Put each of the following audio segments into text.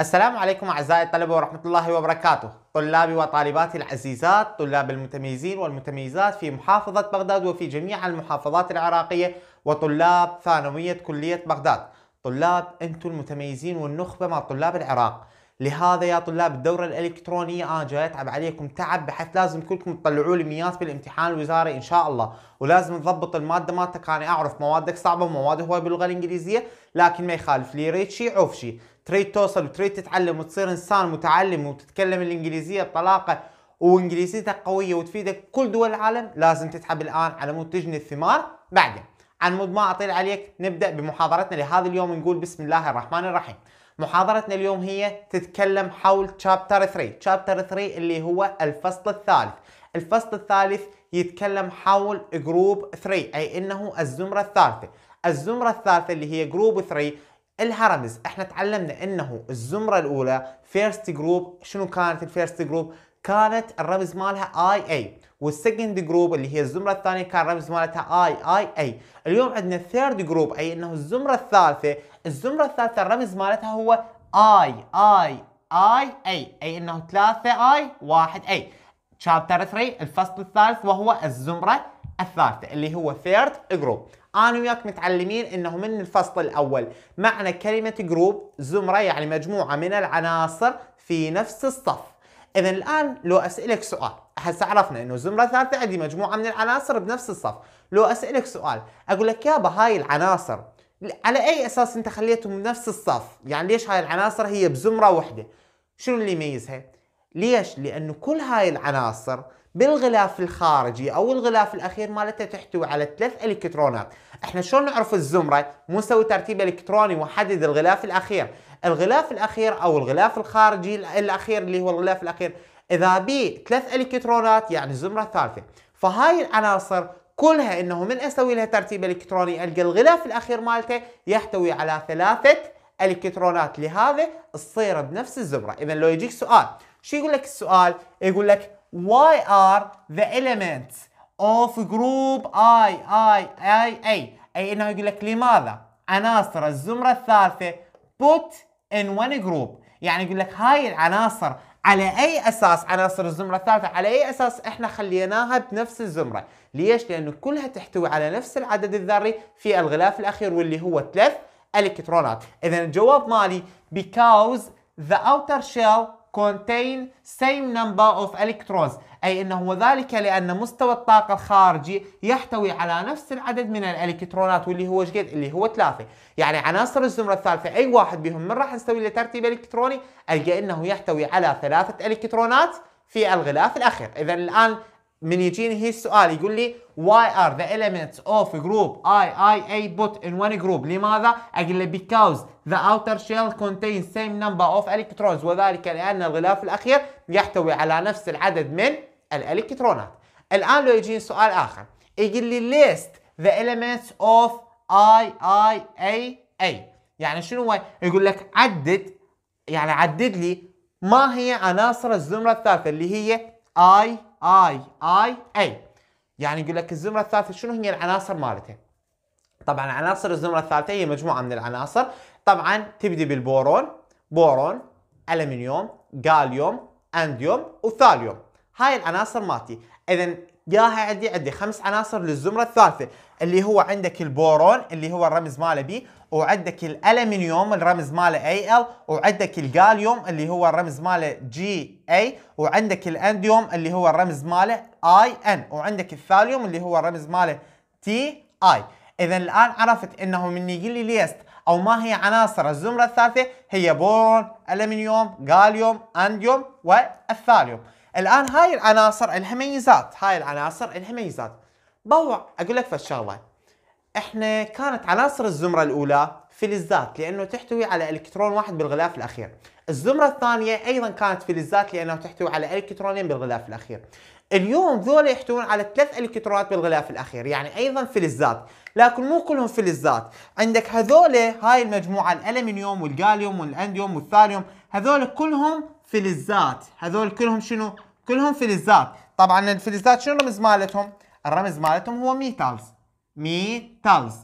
السلام عليكم أعزائي الطلبة ورحمة الله وبركاته طلابي وطالباتي العزيزات طلاب المتميزين والمتميزات في محافظة بغداد وفي جميع المحافظات العراقية وطلاب ثانوية كلية بغداد طلاب أنتم المتميزين والنخبة مع طلاب العراق لهذا يا طلاب الدورة الإلكترونية أنا جاي أتعب عليكم تعب بحيث لازم كلكم تطلعوا لي ميات بالامتحان الوزاري إن شاء الله ولازم نضبط المادة مالتك أنا أعرف موادك صعبة ومواد هواي باللغة الإنجليزية لكن ما يخالف لي ريتشي عوفشي تريد توصل وتريد تتعلم وتصير انسان متعلم وتتكلم الانجليزيه بطلاقه وانجليزيتك قويه وتفيدك كل دول العالم لازم تتحب الان على مود تجني الثمار بعدين على مود ما اطيل عليك نبدا بمحاضرتنا لهذا اليوم نقول بسم الله الرحمن الرحيم محاضرتنا اليوم هي تتكلم حول تشابتر 3 تشابتر 3 اللي هو الفصل الثالث الفصل الثالث يتكلم حول جروب 3 اي انه الزمره الثالثه الزمره الثالثه اللي هي جروب 3 الهرمز احنا تعلمنا انه الزمره الاولى فيرست جروب شنو كانت الفيرست جروب كانت الرمز مالها اي اي والسكند جروب اللي هي الزمره الثانيه كان الرمز مالتها اي اي اي اليوم عندنا ثيرد جروب اي انه الزمره الثالثه الزمره الثالثه الرمز مالتها هو اي اي اي اي اي انه ثلاثه اي واحد اي شابتر 3 الفصل الثالث وهو الزمره الثالثه اللي هو ثيرد جروب انا وياك متعلمين انه من الفصل الاول معنى كلمه جروب زمره يعني مجموعه من العناصر في نفس الصف اذا الان لو اسالك سؤال هسه عرفنا انه زمره ثالثه عندي مجموعه من العناصر بنفس الصف لو اسالك سؤال اقول لك يابا هاي العناصر على اي اساس انت خليتهم بنفس الصف يعني ليش هاي العناصر هي بزمره واحده شنو اللي يميزها ليش؟ لأنه كل هاي العناصر بالغلاف الخارجي او الغلاف الاخير مالتها تحتوي على ثلاث الكترونات احنا شلون نعرف الزمره مو نسوي ترتيب الكتروني ونحدد الغلاف الاخير الغلاف الاخير او الغلاف الخارجي الاخير اللي هو الغلاف الاخير اذا بي ثلاث الكترونات يعني الزمره الثالثه فهاي العناصر كلها انه من اسوي لها ترتيب الكتروني القى الغلاف الاخير مالته يحتوي على ثلاثه الكترونات لهذا تصير بنفس الزمره اذا لو يجيك سؤال شو يقول لك السؤال؟ يقول لك why are the elements of group I I I A أي إنه يقول لك لماذا عناصر الزمرة الثالثة put in one group يعني يقول لك هاي العناصر على أي أساس عناصر الزمرة الثالثة على أي أساس إحنا خليناها بنفس الزمرة ليش؟ لأنه كلها تحتوي على نفس العدد الذري في الغلاف الأخير واللي هو ثلاث الكترونات إذا الجواب مالي because the outer shell contain same number of electrons أي أنه ذلك لأن مستوى الطاقة الخارجي يحتوي على نفس العدد من الإلكترونات واللي هو قد اللي هو ثلاثة يعني عناصر الزمرة الثالثة أي واحد بهم من راح نسوي له ترتيب إلكتروني ألقى أنه يحتوي على ثلاثة إلكترونات في الغلاف الأخير إذا الآن من يجيني هي السؤال يقول لي why are the elements of group I I A put in one group لماذا؟ أقول له because The outer shell contains same number of electrons وذلك لأن الغلاف الأخير يحتوي على نفس العدد من الإلكترونات الآن لو يجيني سؤال آخر يقول لي list the elements of I I A A يعني شنو هو؟ يقول لك عدد يعني عدد لي ما هي عناصر الزمرة الثالثة اللي هي I I I A يعني يقول لك الزمرة الثالثة شنو هي العناصر مالتها؟ طبعا عناصر الزمرة الثالثة هي مجموعة من العناصر طبعا تبدي بالبورون بورون ألمنيوم غاليوم أنديوم وثاليوم هاي العناصر مالتي إذا ياها عندي عندي خمس عناصر للزمرة الثالثة اللي هو عندك البورون اللي هو الرمز ماله بي وعندك الألمنيوم الرمز ماله اي ال وعندك الجاليوم اللي هو الرمز ماله جي اي وعندك الانديوم اللي هو الرمز ماله اي ان وعندك الثاليوم اللي هو الرمز ماله تي اي اذا الان عرفت انه من يجي لي ليست أو ما هي عناصر الزمرة الثالثة هي بورون ألمنيوم غاليوم أنديوم والثاليوم الآن هاي العناصر إلها ميزات هاي العناصر إلها ميزات بوع أقول لك فالشغلة إحنا كانت عناصر الزمرة الأولى فلزات لأنه تحتوي على إلكترون واحد بالغلاف الأخير الزمرة الثانية أيضا كانت فلزات لانه تحتوي على إلكترونين بالغلاف الأخير اليوم ذولا يحتوون على ثلاث الكترونات بالغلاف الاخير يعني ايضا فلزات لكن مو كلهم فلزات عندك هذول هاي المجموعه الالمنيوم والجاليوم والانديوم والثاليوم هذول كلهم فلزات هذول كلهم شنو كلهم فلزات طبعا الفلزات شنو الرمز مالتهم الرمز مالتهم هو ميتالز ميتالز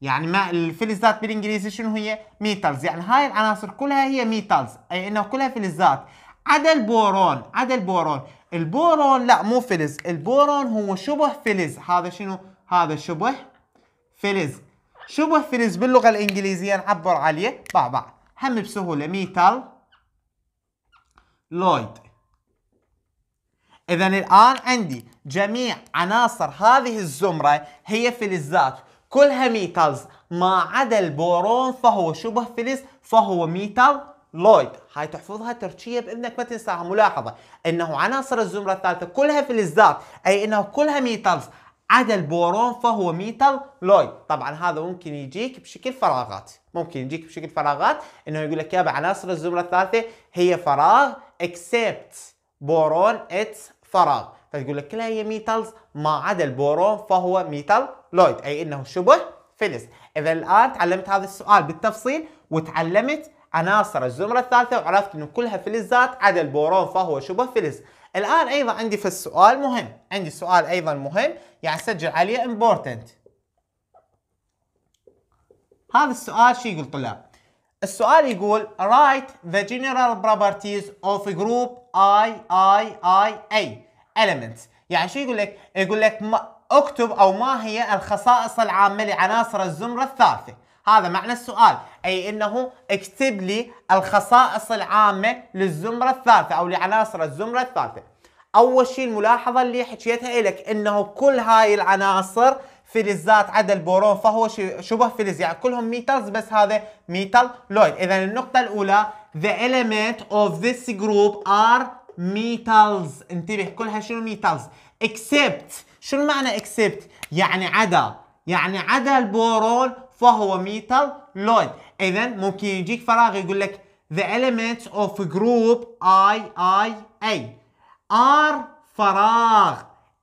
يعني ما الفلزات بالانجليزي شنو هي ميتالز يعني هاي العناصر كلها هي ميتالز اي انه كلها فلزات عدا البورون عدا البورون البورون لا مو فلز البورون هو شبه فلز هذا شنو هذا شبه فلز شبه فلز باللغه الانجليزيه نعبر عليه بع بع هم بسهوله ميتال لويد اذا الان عندي جميع عناصر هذه الزمره هي فلزات كلها ميتالز ما عدا البورون فهو شبه فلز فهو ميتال لويد هاي تحفظها تركية بإذنك ما تنساها ملاحظة أنه عناصر الزمرة الثالثة كلها فلزات أي أنه كلها ميتالز عدا البورون فهو ميتال لويد طبعا هذا ممكن يجيك بشكل فراغات ممكن يجيك بشكل فراغات انه يقول لك يابا عناصر الزمره الثالثه هي فراغ اكسبت بورون اتس فراغ فتقول لك كلها هي ميتالز ما عدا البورون فهو ميتال لويد اي انه شبه فلس اذا الان تعلمت هذا السؤال بالتفصيل وتعلمت عناصر الزمرة الثالثة وعرفت أنه كلها فلزات عدا البورون فهو شبه فلز الآن أيضا عندي في السؤال مهم عندي سؤال أيضا مهم يعني سجل عليه important هذا السؤال شو يقول طلاب السؤال يقول write the general properties of group I I I A elements يعني شو يقول لك يقول لك اكتب أو ما هي الخصائص العامة لعناصر الزمرة الثالثة هذا معنى السؤال أي أنه اكتب لي الخصائص العامة للزمرة الثالثة أو لعناصر الزمرة الثالثة أول شيء الملاحظة اللي حكيتها لك أنه كل هاي العناصر فلزات عدا البورون فهو شبه فلز يعني كلهم ميتالز بس هذا ميتال لويد إذا النقطة الأولى the element of this group are metals انتبه كلها شنو ميتالز except شنو معنى except يعني عدا يعني عدا البورون فهو ميتالويد اذا ممكن يجيك فراغ يقول لك the elements of group I I A are فراغ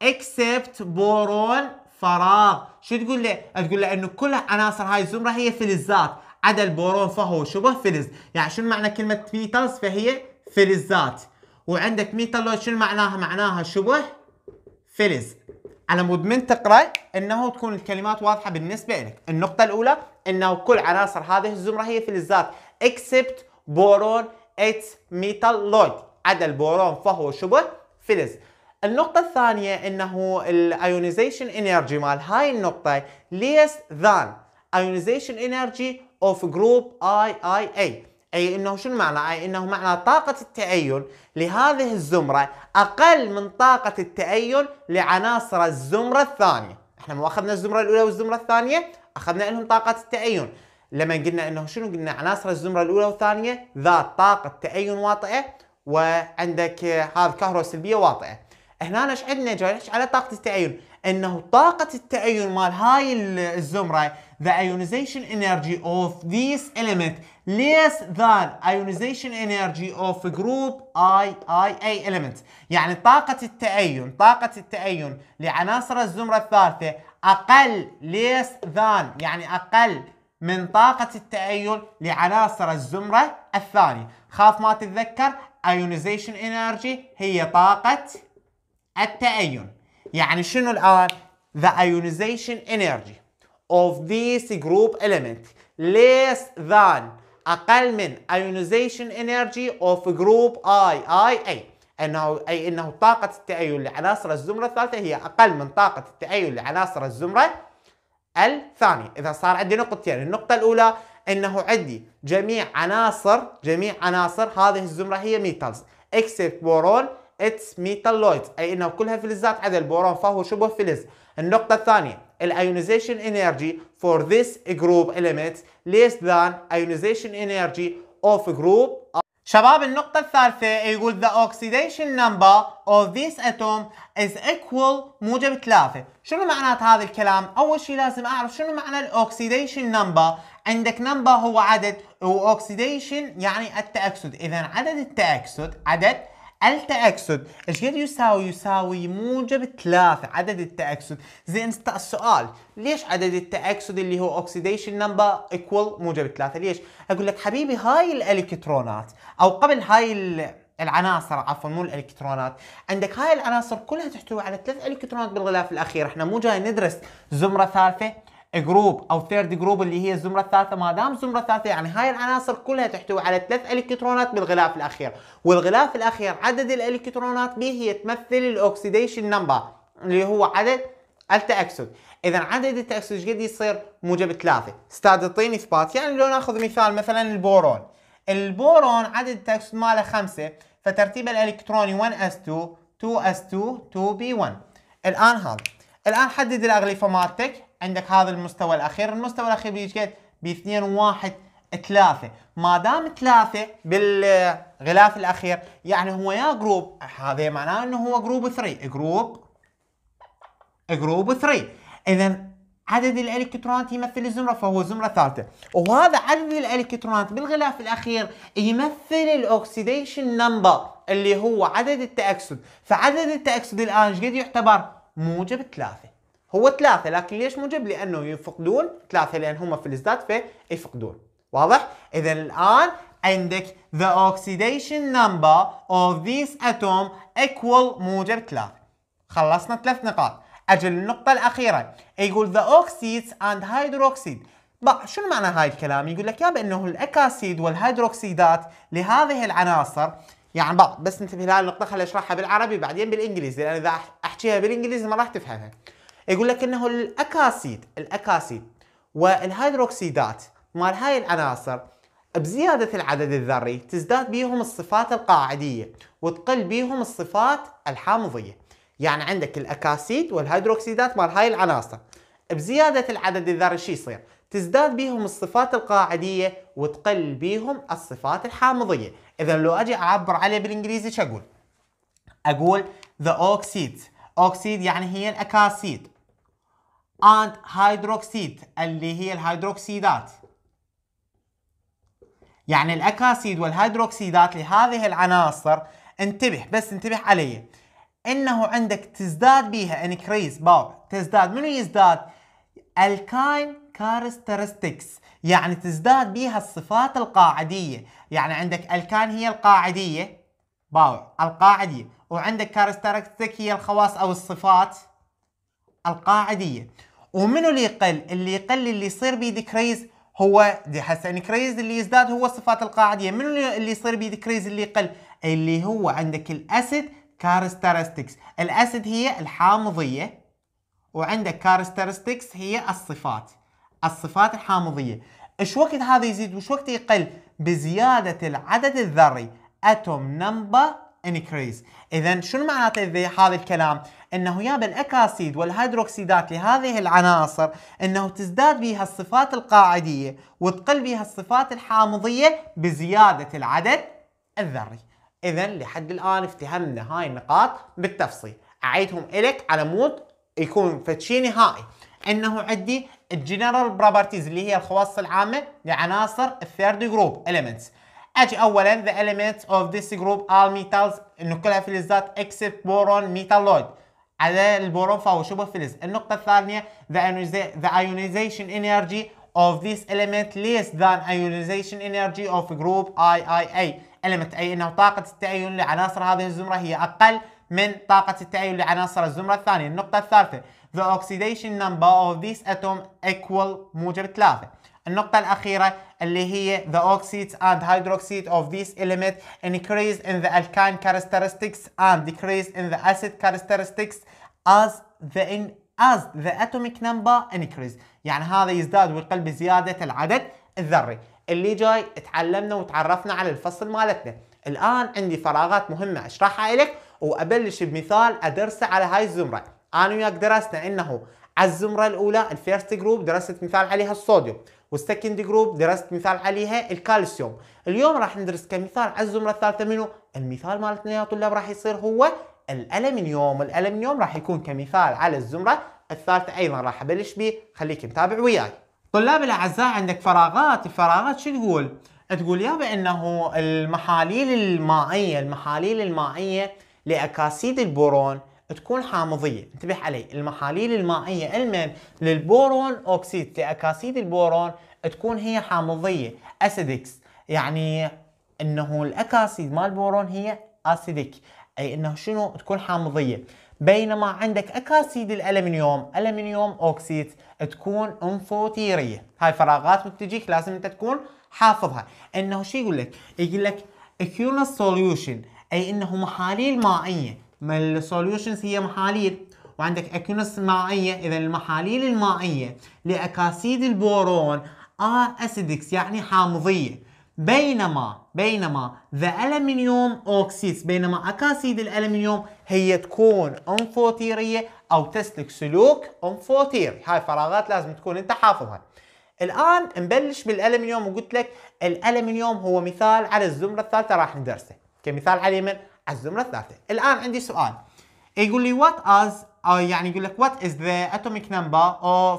except بورون فراغ شو تقول له؟ تقول له انه كل عناصر هاي الزمرة هي فلزات عدا البورون فهو شبه فلز يعني شو معنى كلمة ميتالز فهي فلزات وعندك ميتالويد شو معناها؟ معناها شبه فلز على مود من تقرا انه تكون الكلمات واضحه بالنسبه لك النقطه الاولى انه كل عناصر هذه الزمره هي فلزات اكسبت بورون اتس ميتالويد عدا البورون فهو شبه فلز النقطة الثانية انه الايونيزيشن انرجي مال هاي النقطة ايونيزيشن انرجي ionization energy of group IIA اي انه شنو معنى؟ اي انه معنى طاقة التأين لهذه الزمرة اقل من طاقة التأين لعناصر الزمرة الثانية، احنا مو اخذنا الزمرة الاولى والزمرة الثانية؟ اخذنا لهم طاقة التأين، لما قلنا انه شنو قلنا عناصر الزمرة الاولى والثانية ذات طاقة تأين واطئة وعندك هذا سلبية واطئة. هنا ايش عندنا؟ جاي على طاقة التأين، انه طاقه التأين مال هاي الزمره the ionization energy of this element less than ionization energy of group I I A element يعني طاقة التأين طاقة التأين لعناصر الزمرة الثالثة أقل less than يعني أقل من طاقة التأين لعناصر الزمرة الثانية خاف ما تتذكر ionization energy هي طاقة التأين يعني شنو الآن؟ The ionization energy of this group element less than أقل من ionization energy of group IIA أنه أي أنه طاقة التأيل لعناصر الزمرة الثالثة هي أقل من طاقة التأيل لعناصر الزمرة الثانية إذا صار عندي نقطتين النقطة الأولى أنه عندي جميع عناصر جميع عناصر هذه الزمرة هي ميتالز except بورون اتس ميتالويدز أي أنه كلها فلزات عدا البورون فهو شبه فلز النقطة الثانية الايونيزيشن انرجي فور ذيس جروب elements ليس ذان ايونيزيشن انرجي اوف جروب شباب النقطة الثالثة يقول the oxidation number of this atom is equal موجب ثلاثة شنو معنات هذا الكلام؟ أول شيء لازم أعرف شنو معنى الاوكسيديشن نمبر عندك نمبر هو عدد واوكسيديشن يعني التأكسد إذا عدد التأكسد عدد التأكسد ايش قد يساوي يساوي موجب ثلاثة عدد التأكسد زين السؤال ليش عدد التأكسد اللي هو اوكسيديشن نمبر ايكوال موجب ثلاثة؟ ليش اقول لك حبيبي هاي الالكترونات او قبل هاي العناصر عفوا مو الالكترونات عندك هاي العناصر كلها تحتوي على ثلاث الكترونات بالغلاف الاخير احنا مو جاي ندرس زمره ثالثه جروب او ثيرد جروب اللي هي الزمره الثالثه ما دام الزمره الثالثه يعني هاي العناصر كلها تحتوي على ثلاث الكترونات بالغلاف الاخير والغلاف الاخير عدد الالكترونات به هي تمثل الاكسيديشن نمبر اللي هو عدد التاكسد اذا عدد التاكسد قد يصير موجب ثلاثه استاذ اعطيني اثبات يعني لو ناخذ مثال مثلا البورون البورون عدد التاكسد ماله خمسه فترتيب الالكتروني 1s2 2s2 2b1 الان هذا الان حدد الاغلفه مالتك عندك هذا المستوى الاخير المستوى الاخير بيجي قد ب 2 1 3 ما دام 3 بالغلاف الاخير يعني هو يا جروب هذا معناه انه هو جروب 3 جروب جروب 3 اذا عدد الالكترونات يمثل الزمره فهو زمره ثالثه وهذا عدد الالكترونات بالغلاف الاخير يمثل الاوكسيديشن نمبر اللي هو عدد التاكسد فعدد التاكسد الان ايش قد يعتبر موجب ثلاثه هو ثلاثة لكن ليش موجب؟ لأنه يفقدون ثلاثة لأن هم في الازداد فيفقدون واضح؟ إذا الآن عندك the oxidation number of this atom equal موجب ثلاثة خلصنا ثلاث نقاط أجل النقطة الأخيرة يقول the oxides and hydroxide شنو معنى هاي الكلام؟ يقول لك يا بأنه الأكاسيد والهيدروكسيدات لهذه العناصر يعني بقى بس انتبه لهذه النقطة خليني أشرحها بالعربي بعدين بالإنجليزي لأن إذا أحكيها بالإنجليزي ما راح تفهمها يقول لك انه الاكاسيد الاكاسيد والهيدروكسيدات مال هاي العناصر بزيادة العدد الذري تزداد بيهم الصفات القاعدية وتقل بيهم الصفات الحامضية يعني عندك الأكاسيد والهيدروكسيدات مال هاي العناصر بزيادة العدد الذري شو يصير؟ تزداد بيهم الصفات القاعدية وتقل بيهم الصفات الحامضية إذا لو أجي أعبر عليه بالإنجليزي شو أقول؟ أقول the oxides أوكسيد يعني هي الأكاسيد and hydroxide اللي هي الهيدروكسيدات يعني الاكاسيد والهيدروكسيدات لهذه العناصر انتبه بس انتبه علي انه عندك تزداد بيها انكريز باور تزداد منو يزداد الكاين كاركترستكس يعني تزداد بيها الصفات القاعديه يعني عندك الكان هي القاعديه باور القاعديه وعندك كاركترستيك هي الخواص او الصفات القاعديه ومنو اللي يقل اللي يقل اللي يصير ديكريز هو دي ديحسنكريز يعني اللي يزداد هو الصفات القاعديه منو اللي يصير ديكريز اللي يقل اللي هو عندك الاسيد كارسترستكس الاسيد هي الحامضيه وعندك كارسترستكس هي الصفات الصفات الحامضيه ايش وقت هذا يزيد وايش وقت يقل بزياده العدد الذري اتوم نمبر increase اذا شنو معناته هذا الكلام انه يا بالاكاسيد والهيدروكسيدات لهذه العناصر انه تزداد بها الصفات القاعديه وتقل بها الصفات الحامضيه بزياده العدد الذري اذا لحد الان افتهمنا هاي النقاط بالتفصيل اعيدهم الك على مود يكون فتشي نهائي انه عندي الجنرال بروبرتيز اللي هي الخواص العامه لعناصر الثيرد جروب elements اجي اولا the elements of this group are metals النقله فلزات except boron metalloid على البورون فهو شبه فلز النقطة الثانية the, ionization energy of this element less than ionization energy of group IIA element أي أنه طاقة التأيون لعناصر هذه الزمرة هي أقل من طاقة التأيون لعناصر الزمرة الثانية النقطة الثالثة the oxidation number of this atom equal موجب ثلاثة النقطة الأخيرة اللي هي the oxides and hydroxide of these element increase in the alkane characteristics and decrease in the acid characteristics as the in as the atomic number increase يعني هذا يزداد ويقل بزيادة العدد الذري اللي جاي تعلمنا وتعرفنا على الفصل مالتنا الآن عندي فراغات مهمة أشرحها لك وأبلش بمثال أدرسه على هاي الزمرة أنا وياك درسنا أنه على الزمرة الأولى الفيرست جروب درست مثال عليها الصوديوم والسكند جروب درست مثال عليها الكالسيوم اليوم راح ندرس كمثال على الزمره الثالثه منه المثال مالتنا يا طلاب راح يصير هو الالمنيوم الالمنيوم راح يكون كمثال على الزمره الثالثه ايضا راح ابلش به خليك متابع وياي طلاب الاعزاء عندك فراغات الفراغات شو تقول تقول يا بأنه المحاليل المائيه المحاليل المائيه لاكاسيد البورون تكون حامضيه انتبه علي المحاليل المائيه المن للبورون اوكسيد لاكاسيد البورون تكون هي حامضيه اسيدكس يعني انه الاكاسيد مال البورون هي اسيدك اي انه شنو تكون حامضيه بينما عندك اكاسيد الالمنيوم ألمنيوم اوكسيد تكون انفوتيريه هاي فراغات بتجيك لازم انت تكون حافظها انه شو يقول لك يقول لك كيونس سوليوشن اي انه محاليل مائيه ما السوليوشنز هي محاليل وعندك اكيونس مائيه اذا المحاليل المائيه لاكاسيد البورون ار اسيدكس يعني حامضيه بينما بينما ذا الومنيوم اوكسيدز بينما اكاسيد الالومنيوم هي تكون انفوتيريه او تسلك سلوك انفوتيري هاي فراغات لازم تكون انت حافظها الان نبلش بالالومنيوم وقلت لك الالومنيوم هو مثال على الزمره الثالثه راح ندرسه كمثال على اليمن الزمرة الثالثة الآن عندي سؤال يقول لي what is أو يعني يقول لك what is the atomic number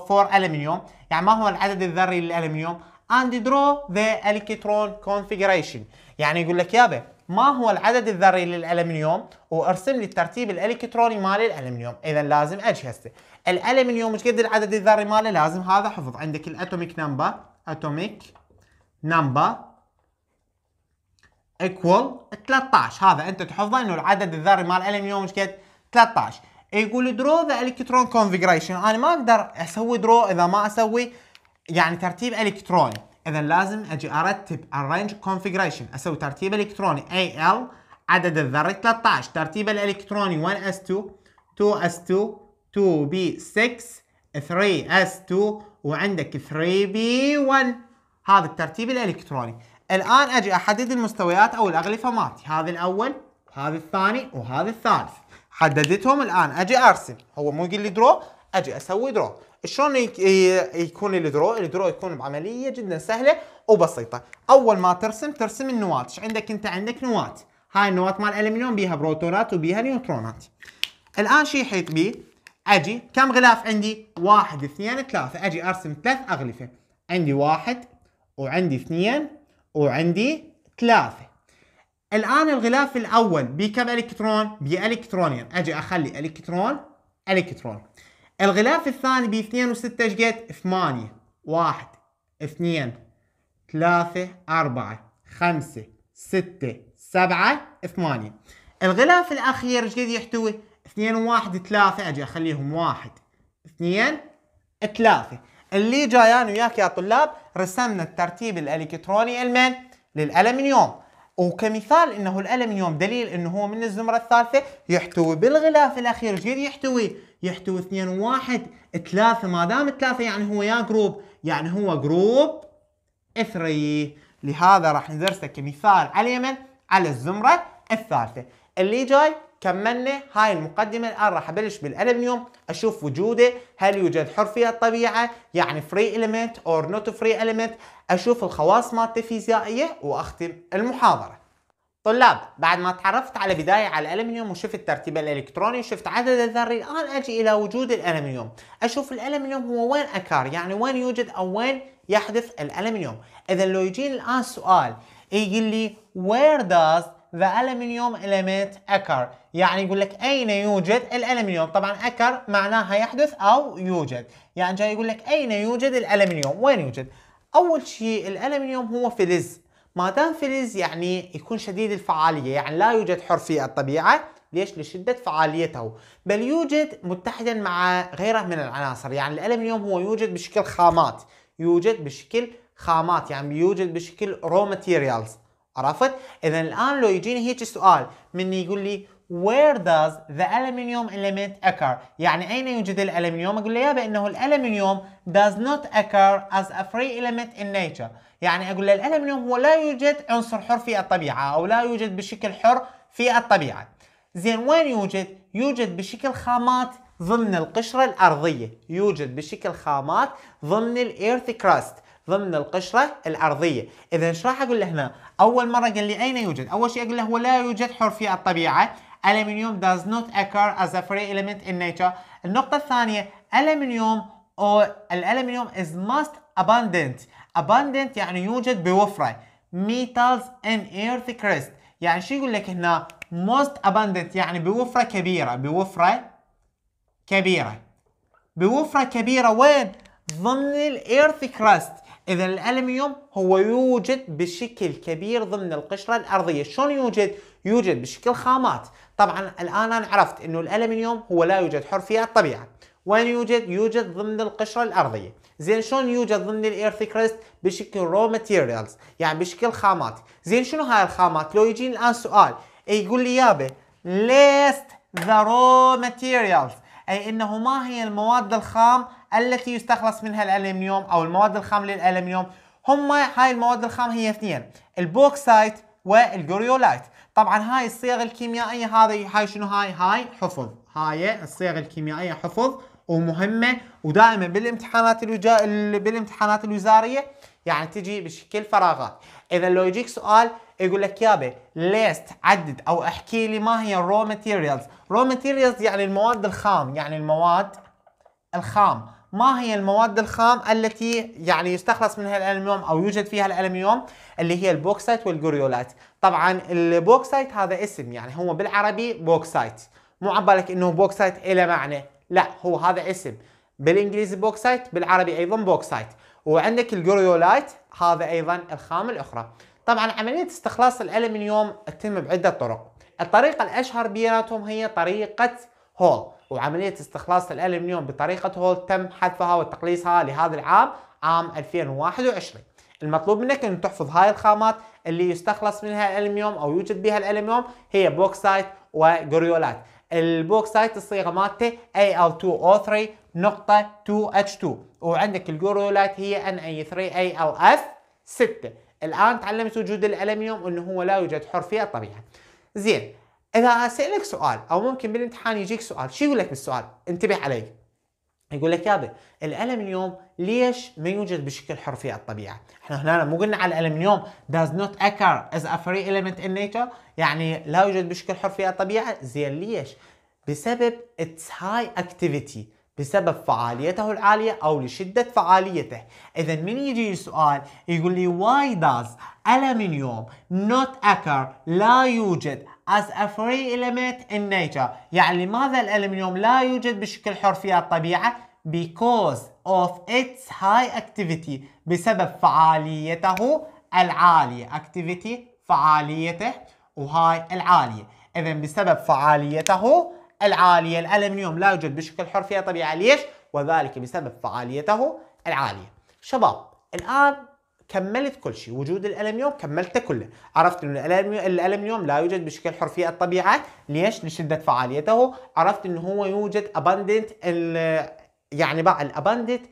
for aluminium يعني ما هو العدد الذري للألمنيوم and draw the electron configuration يعني يقول لك يابا ما هو العدد الذري للألمنيوم وارسم لي الترتيب الالكتروني مال الألمنيوم إذا لازم أجهزه الألمنيوم مش قد العدد الذري ماله لازم هذا حفظ عندك الأتوميك نمبر أتوميك نمبر ايكوال 13 هذا انت تحفظه انه العدد الذري مال الالمنيوم ايش قد 13 يقول درو ذا الكترون كونفجريشن انا ما اقدر اسوي درو اذا ما اسوي يعني ترتيب الكتروني اذا لازم اجي ارتب الرينج كونفجريشن اسوي ترتيب الكتروني اي ال عدد الذري 13 ترتيب الالكتروني 1s2 2s2 2b6 3s2 وعندك 3b1 هذا الترتيب الالكتروني الآن أجي أحدد المستويات أو الأغلفة مالتي هذا الأول هذا الثاني وهذا الثالث حددتهم الآن أجي أرسم هو مو يقول لي درو أجي أسوي درو شلون يكون الدرو الدرو يكون بعملية جدا سهلة وبسيطة أول ما ترسم ترسم النواة ايش عندك أنت عندك نواة هاي النواة مال الألمنيوم بيها بروتونات وبيها نيوترونات الآن شي يحيط بي اجي كم غلاف عندي؟ واحد اثنين ثلاثة اجي ارسم ثلاث اغلفة عندي واحد وعندي اثنين وعندي ثلاثة الآن الغلاف الأول بكم إلكترون؟ بإلكترونين أجي أخلي إلكترون إلكترون الغلاف الثاني ب 2 و6 ايش قد؟ 8 1 2 3 4 5 6 7 8 الغلاف الأخير ايش قد يحتوي؟ 2 و1 3 أجي أخليهم 1 2 3 اللي جايان وياك يا طلاب رسمنا الترتيب الالكتروني المن للالمنيوم وكمثال انه الالمنيوم دليل انه هو من الزمره الثالثه يحتوي بالغلاف الاخير ايش يحتوي؟ يحتوي اثنين واحد ثلاثه ما دام ثلاثه يعني هو يا جروب يعني هو جروب 3 لهذا راح ندرسه كمثال على اليمن على الزمره الثالثه اللي جاي كملنا هاي المقدمة الآن راح أبلش بالألمنيوم أشوف وجوده هل يوجد حر في الطبيعة يعني فري element أور نوت فري element أشوف الخواص مالته فيزيائية وأختم المحاضرة طلاب بعد ما تعرفت على بداية على الألمنيوم وشفت ترتيب الإلكتروني وشفت عدد الذري الآن أجي إلى وجود الألمنيوم أشوف الألمنيوم هو وين أكار يعني وين يوجد أو وين يحدث الألمنيوم إذا لو يجيني الآن سؤال يقول لي where does the aluminium element occur يعني يقول لك أين يوجد الألمنيوم طبعا occur معناها يحدث أو يوجد يعني جاي يقول لك أين يوجد الألمنيوم وين يوجد أول شيء الألمنيوم هو فلز ما دام فلز يعني يكون شديد الفعالية يعني لا يوجد حر في الطبيعة ليش؟ لشدة فعاليته بل يوجد متحدا مع غيره من العناصر يعني الألمنيوم هو يوجد بشكل خامات يوجد بشكل خامات يعني يوجد بشكل رو ماتيريالز عرفت؟ اذا الان لو يجيني هيك سؤال مني يقول لي where does the aluminium element occur يعني أين يوجد الألمنيوم أقول له يابا إنه الألمنيوم does not occur as a free element in nature يعني أقول له الألمنيوم هو لا يوجد عنصر حر في الطبيعة أو لا يوجد بشكل حر في الطبيعة زين وين يوجد؟ يوجد بشكل خامات ضمن القشرة الأرضية يوجد بشكل خامات ضمن الإيرث كراست ضمن القشرة العرضية إذا إيش راح أقول له هنا أول مرة قال لي أين يوجد أول شيء أقول له هو لا يوجد حر في الطبيعة aluminium does not occur as a free element in nature النقطة الثانية aluminium or الالمنيوم is most abundant abundant يعني يوجد بوفرة metals in earth crust يعني شو يقول لك هنا most abundant يعني بوفرة كبيرة بوفرة كبيرة بوفرة كبيرة وين؟ ضمن الايرث كراست اذا الالمنيوم هو يوجد بشكل كبير ضمن القشره الارضيه شلون يوجد يوجد بشكل خامات طبعا الان انا عرفت انه الالمنيوم هو لا يوجد في الطبيعه وين يوجد؟ يوجد ضمن القشرة الأرضية زين شلون يوجد ضمن الإيرث كريست؟ بشكل رو ماتيريالز يعني بشكل خامات زين شنو هاي الخامات؟ لو يجيني الآن سؤال يقول لي يابا ليست ذا رو ماتيريالز أي إنه ما هي المواد الخام التي يستخلص منها الالمنيوم او المواد الخام للالمنيوم هم هاي المواد الخام هي اثنين البوكسايت والجوريولايت طبعا هاي الصيغ الكيميائيه هذه هاي شنو هاي هاي حفظ هاي الصيغ الكيميائيه حفظ ومهمه ودائما بالامتحانات الوجا... بالامتحانات الوزاريه يعني تجي بشكل فراغات اذا لو يجيك سؤال يقول لك يا بي ليست عدد او احكي لي ما هي الرو ماتيريالز رو ماتيريالز يعني المواد الخام يعني المواد الخام ما هي المواد الخام التي يعني يستخلص منها الالمنيوم او يوجد فيها الالمنيوم اللي هي البوكسايت والجوريولات طبعا البوكسايت هذا اسم يعني هو بالعربي بوكسايت مو عبالك انه بوكسايت له معنى لا هو هذا اسم بالانجليزي بوكسايت بالعربي ايضا بوكسايت وعندك الجوريولايت هذا ايضا الخام الاخرى طبعا عمليه استخلاص الالمنيوم تتم بعده طرق الطريقه الاشهر بيناتهم هي طريقه هول وعملية استخلاص الألمنيوم بطريقة هول تم حذفها وتقليصها لهذا العام عام 2021 المطلوب منك أن تحفظ هاي الخامات اللي يستخلص منها الألمنيوم أو يوجد بها الألمنيوم هي بوكسايت وجوريولات البوكسايت الصيغة مالته Al2O3 نقطة 2H2 وعندك الجوريولات هي Na3ALF6 الآن تعلمت وجود الألمنيوم أنه هو لا يوجد حر في الطبيعة زين اذا اسالك سؤال او ممكن بالامتحان يجيك سؤال شو يقول لك بالسؤال انتبه علي يقول لك يابا الالم اليوم ليش ما يوجد بشكل حر في الطبيعه؟ احنا هنا مو قلنا على الالم اليوم does not occur as a free element in nature يعني لا يوجد بشكل حر في الطبيعه زين ليش؟ بسبب its high activity بسبب فعاليته العالية أو لشدة فعاليته إذا من يجي السؤال يقول لي why does aluminium not occur لا يوجد as a free element in nature يعني لماذا الألمنيوم لا يوجد بشكل حر في الطبيعة because of its high activity بسبب فعاليته العالية activity فعاليته وهاي العالية إذا بسبب فعاليته العالية الألمنيوم لا يوجد بشكل حر في الطبيعة ليش؟ وذلك بسبب فعاليته العالية شباب الآن كملت كل شيء وجود الالمنيوم كملته كله عرفت انه الالمنيوم لا يوجد بشكل حر في الطبيعه ليش لشده فعاليته عرفت انه هو يوجد اباندنت يعني بقى الاباندنت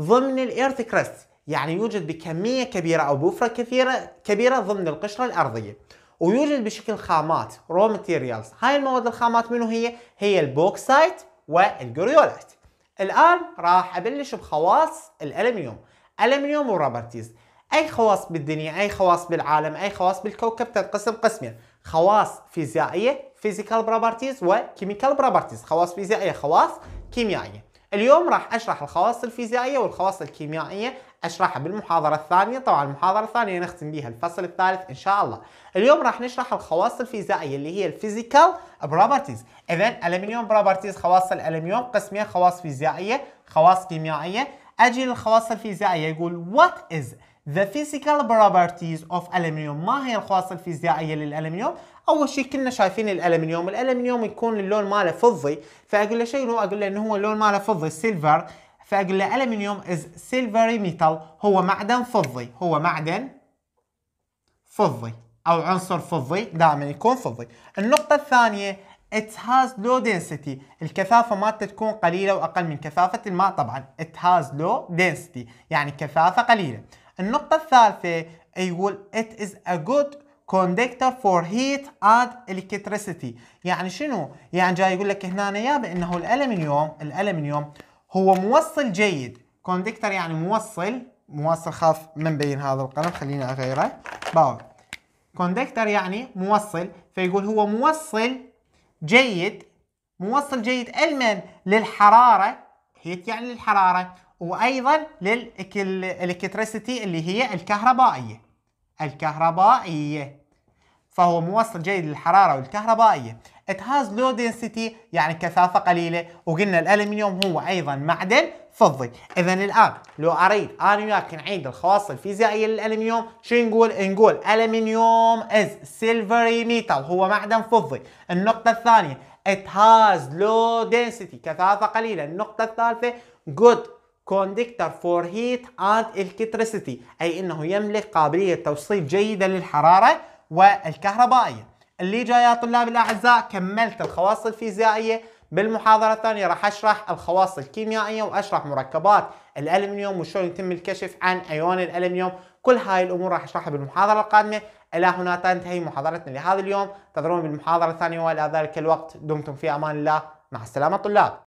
ضمن الايرث كريست يعني يوجد بكميه كبيره او بوفره كثيره كبيره ضمن القشره الارضيه ويوجد بشكل خامات رو ماتيريالز هاي المواد الخامات منو هي هي البوكسايت والجريولايت الان راح ابلش بخواص الالمنيوم الالمنيوم وروبرتيز أي خواص بالدنيا أي خواص بالعالم أي خواص بالكوكب تنقسم قسمين خواص فيزيائية physical properties وكيميكال properties خواص فيزيائية خواص كيميائية اليوم راح أشرح الخواص الفيزيائية والخواص الكيميائية أشرحها بالمحاضرة الثانية طبعا المحاضرة الثانية نختم بها الفصل الثالث إن شاء الله اليوم راح نشرح الخواص الفيزيائية اللي هي الفيزيكال بروبرتيز إذا الألمنيوم بروبرتيز خواص الألمنيوم قسمين خواص فيزيائية خواص كيميائية أجي للخواص الفيزيائية يقول what is the physical properties of aluminium ما هي الخواص الفيزيائية للألمنيوم أول شيء كلنا شايفين الألمنيوم الألمنيوم يكون اللون ماله فضي فأقول له شيء هو أقول له إنه هو اللون ماله فضي سيلفر فأقول له ألمنيوم is silvery metal هو معدن فضي هو معدن فضي أو عنصر فضي دائما يكون فضي النقطة الثانية it has low density الكثافة مالته تكون قليلة وأقل من كثافة الماء طبعا it has low density يعني كثافة قليلة النقطة الثالثة يقول it is a good conductor for heat and electricity يعني شنو؟ يعني جاي يقول لك هنا يا بأنه الالمنيوم الالمنيوم هو موصل جيد conductor يعني موصل موصل خاف من بين هذا القلم خليني اغيره باور conductor يعني موصل فيقول هو موصل جيد موصل جيد المن للحراره هيت يعني للحراره وايضا للالكتريسيتي اللي هي الكهربائيه الكهربائيه فهو موصل جيد للحراره والكهربائيه it has low density يعني كثافه قليله وقلنا الالمنيوم هو ايضا معدن فضي اذا الان لو اريد انا وياك نعيد الخواص الفيزيائيه للالومنيوم شو نقول نقول الالمنيوم از سيلفري ميتال هو معدن فضي النقطه الثانيه it has low density كثافه قليله النقطه الثالثه good conductor for heat and electricity أي أنه يملك قابلية توصيل جيدة للحرارة والكهربائية اللي جاي يا طلاب الأعزاء كملت الخواص الفيزيائية بالمحاضرة الثانية راح أشرح الخواص الكيميائية وأشرح مركبات الألمنيوم وشلون يتم الكشف عن أيون الألمنيوم كل هاي الأمور راح أشرحها بالمحاضرة القادمة إلى هنا تنتهي محاضرتنا لهذا اليوم انتظرونا بالمحاضرة الثانية وإلى ذلك الوقت دمتم في أمان الله مع السلامة طلاب